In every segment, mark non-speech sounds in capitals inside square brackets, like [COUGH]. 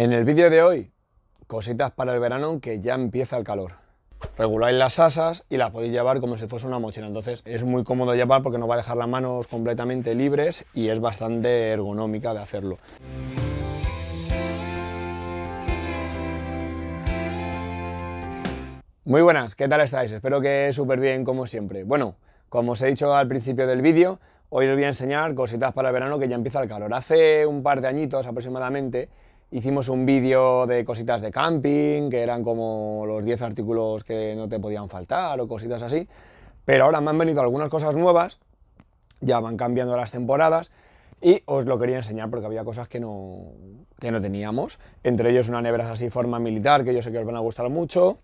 En el vídeo de hoy, cositas para el verano que ya empieza el calor. Reguláis las asas y las podéis llevar como si fuese una mochila, entonces es muy cómodo llevar porque no va a dejar las manos completamente libres y es bastante ergonómica de hacerlo. Muy buenas, ¿qué tal estáis? Espero que súper bien como siempre. Bueno, como os he dicho al principio del vídeo, hoy os voy a enseñar cositas para el verano que ya empieza el calor. Hace un par de añitos aproximadamente Hicimos un vídeo de cositas de camping, que eran como los 10 artículos que no te podían faltar o cositas así. Pero ahora me han venido algunas cosas nuevas, ya van cambiando las temporadas y os lo quería enseñar porque había cosas que no, no teníamos. Entre ellos una nevera así forma militar, que yo sé que os van a gustar mucho,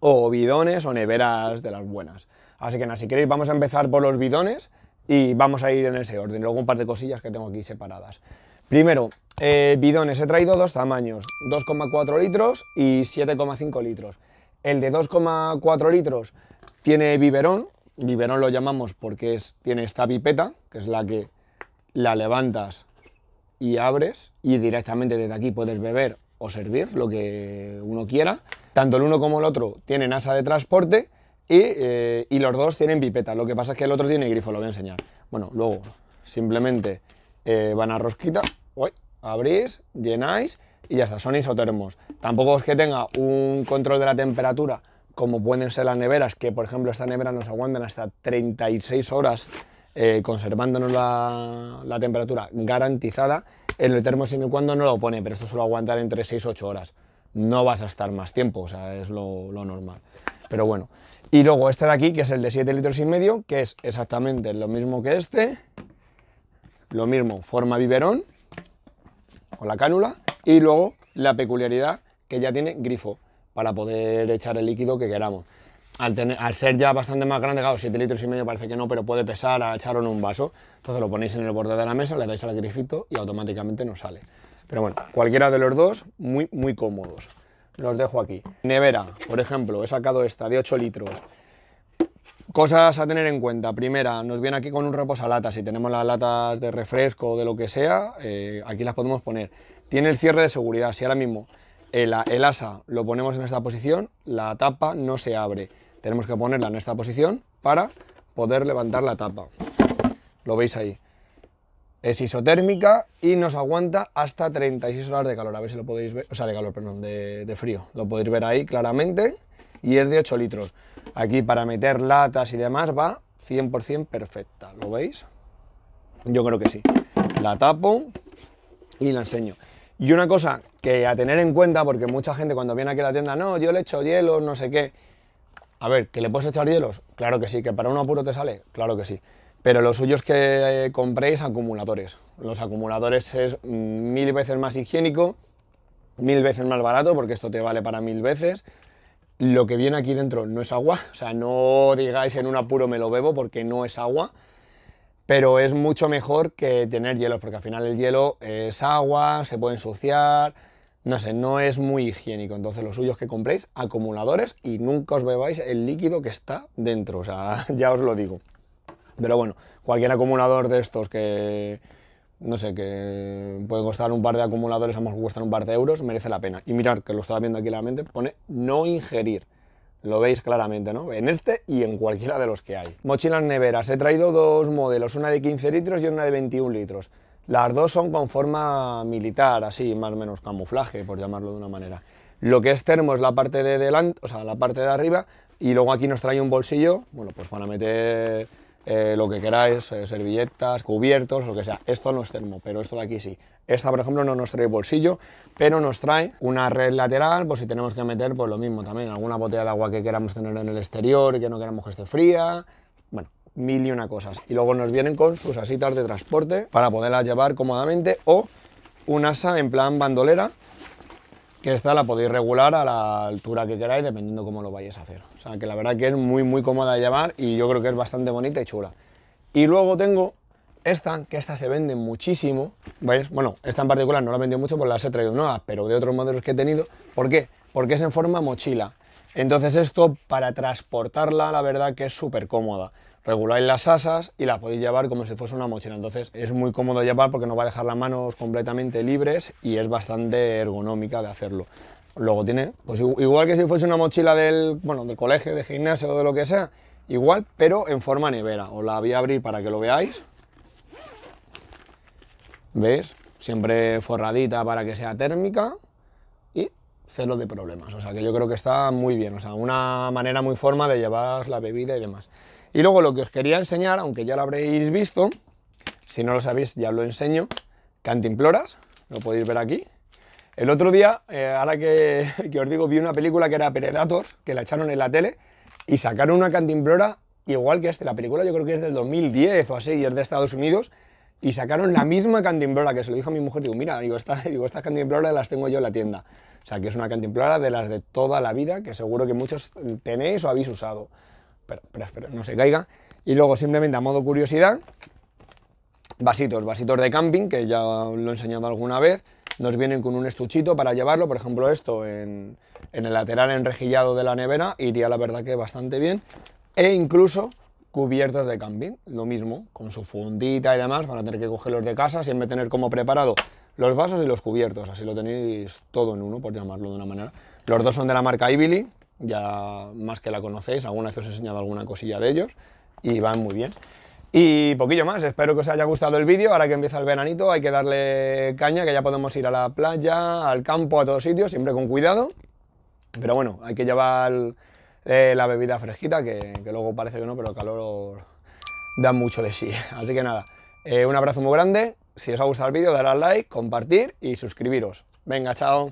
o bidones o neveras de las buenas. Así que nada, si queréis vamos a empezar por los bidones y vamos a ir en ese orden. Luego un par de cosillas que tengo aquí separadas. Primero, eh, bidones. He traído dos tamaños, 2,4 litros y 7,5 litros. El de 2,4 litros tiene biberón, biberón lo llamamos porque es, tiene esta pipeta, que es la que la levantas y abres y directamente desde aquí puedes beber o servir lo que uno quiera. Tanto el uno como el otro tienen asa de transporte y, eh, los dos tienen pipeta. Lo que pasa es que el otro tiene grifo, lo voy a enseñar. Bueno, luego simplemente eh, van a rosquita abrís, llenáis y ya está, son isotermos. Tampoco es que tenga un control de la temperatura como pueden ser las neveras, que por ejemplo esta nevera nos aguantan hasta 36 horas eh, conservándonos la, temperatura garantizada, en el termo y cuando no lo pone, pero esto suele aguantar entre 6-8 horas. No vas a estar más tiempo, o sea, es lo, lo normal. Pero bueno. Y luego este de aquí, que es el de 7 litros y medio, que es exactamente lo mismo que este, lo mismo, forma biberón, con la cánula y luego la peculiaridad que ya tiene grifo para poder echar el líquido que queramos. Al, ser ya bastante más grande, claro, 7 litros y medio parece que no, pero puede pesar a echarlo en un vaso. Entonces lo ponéis en el borde de la mesa, le dais al grifito y automáticamente nos sale. Pero bueno, cualquiera de los dos, muy, muy cómodos. Los dejo aquí. Nevera, por ejemplo, he sacado esta de 8 litros. Cosas a tener en cuenta. Primera, nos viene aquí con un reposalata, Si tenemos las latas de refresco o de lo que sea, eh, aquí las podemos poner. Tiene el cierre de seguridad. Si ahora mismo el, asa lo ponemos en esta posición, la tapa no se abre. Tenemos que ponerla en esta posición para poder levantar la tapa. Lo veis ahí. Es isotérmica y nos aguanta hasta 36 horas de calor. A ver si lo podéis ver. O sea, de calor, perdón, de frío. Lo podéis ver ahí claramente. Y es de 8 litros. Aquí para meter latas y demás va 100% perfecta, ¿lo veis? Yo creo que sí. La tapo y la enseño. Y una cosa que a tener en cuenta, porque mucha gente cuando viene aquí a la tienda, no, yo le echo hielo, no sé qué. A ver, ¿que le puedes echar hielos? Claro que sí, que para un apuro te sale, claro que sí. Pero los suyos que eh, compréis acumuladores. Los acumuladores es mil veces más higiénico, mil veces más barato, porque esto te vale para mil veces. Lo que viene aquí dentro no es agua, o sea, no digáis en un apuro me lo bebo porque no es agua, pero es mucho mejor que tener hielos, porque al final el hielo es agua, se puede ensuciar, no sé, no es muy higiénico. Entonces, los suyos que compréis, acumuladores y nunca os bebáis el líquido que está dentro. O sea, [LAUGHS] ya os lo digo. Pero bueno, cualquier acumulador de estos que, no sé, que puede costar un par de acumuladores, a lo mejor un par de euros, merece la pena. Y mirar, que lo estaba viendo aquí en la mente, pone no ingerir. Lo veis claramente, ¿no? En este y en cualquiera de los que hay. Mochilas neveras. He traído dos modelos, una de 15 litros y una de 21 litros. Las dos son con forma militar, así, más o menos camuflaje, por llamarlo de una manera. Lo que es termo es la parte de delante, o sea, la parte de arriba, y luego aquí nos trae un bolsillo, bueno, pues para meter eh, lo que queráis, eh, servilletas, cubiertos, lo que sea. Esto no es termo, pero esto de aquí sí. Esta, por ejemplo, no nos trae bolsillo, pero nos trae una red lateral, por si tenemos que meter, pues lo mismo también, alguna botella de agua que queramos tener en el exterior y que no queramos que esté fría, bueno, mil y una cosas. Y luego nos vienen con sus asitas de transporte para poderla llevar cómodamente o un asa en plan bandolera, que esta la podéis regular a la altura que queráis dependiendo cómo lo vayáis a hacer. O sea que la verdad que es muy muy cómoda de llevar y yo creo que es bastante bonita y chula. Y luego tengo esta, que esta se vende muchísimo, Bueno, esta en particular no la he vendido mucho porque las he traído nuevas, pero de otros modelos que he tenido. ¿Por qué? Porque es en forma mochila. Entonces esto para transportarla la verdad que es súper cómoda reguláis las asas y las podéis llevar como si fuese una mochila. Entonces es muy cómodo llevar porque no va a dejar las manos completamente libres y es bastante ergonómica de hacerlo. Luego tiene, pues igual que si fuese una mochila del, bueno, del colegio, de gimnasio o de lo que sea, igual, pero en forma nevera. Os la voy a abrir para que lo veáis. ¿Veis? Siempre forradita para que sea térmica y cero de problemas. O sea que yo creo que está muy bien. O sea, una manera muy forma de llevar la bebida y demás. Y luego lo que os quería enseñar, aunque ya lo habréis visto, si no lo sabéis ya lo enseño, Cantimploras, lo podéis ver aquí. El otro día, eh, ahora que, [LAUGHS] que, os digo, vi una película que era Predator, que la echaron en la tele, y sacaron una cantimplora igual que este. La película yo creo que es del 2010 o así, y es de Estados Unidos, y sacaron la misma cantimplora, que se lo dijo a mi mujer, digo, mira, digo, [LAUGHS] digo, estas cantimploras las tengo yo en la tienda. O sea, que es una cantimplora de las de toda la vida, que seguro que muchos tenéis o habéis usado espera, espera, no se caiga. Y luego simplemente a modo curiosidad, vasitos, vasitos de camping, que ya lo he enseñado alguna vez, nos vienen con un estuchito para llevarlo, por ejemplo esto en, en el lateral enrejillado de la nevera, iría la verdad que bastante bien, e incluso cubiertos de camping, lo mismo, con su fundita y demás, para tener que cogerlos de casa, siempre tener como preparado los vasos y los cubiertos, así lo tenéis todo en uno, por llamarlo de una manera. Los dos son de la marca Ibili, ya más que la conocéis, alguna vez os he enseñado alguna cosilla de ellos y van muy bien. Y poquillo más, espero que os haya gustado el vídeo, ahora que empieza el veranito hay que darle caña, que ya podemos ir a la playa, al campo, a todos sitios, siempre con cuidado. Pero bueno, hay que llevar eh, la bebida fresquita, que, luego parece que no, pero el calor da mucho de sí. [LAUGHS] Así que nada, eh, un abrazo muy grande, si os ha gustado el vídeo, darle al like, compartir y suscribiros. Venga, chao.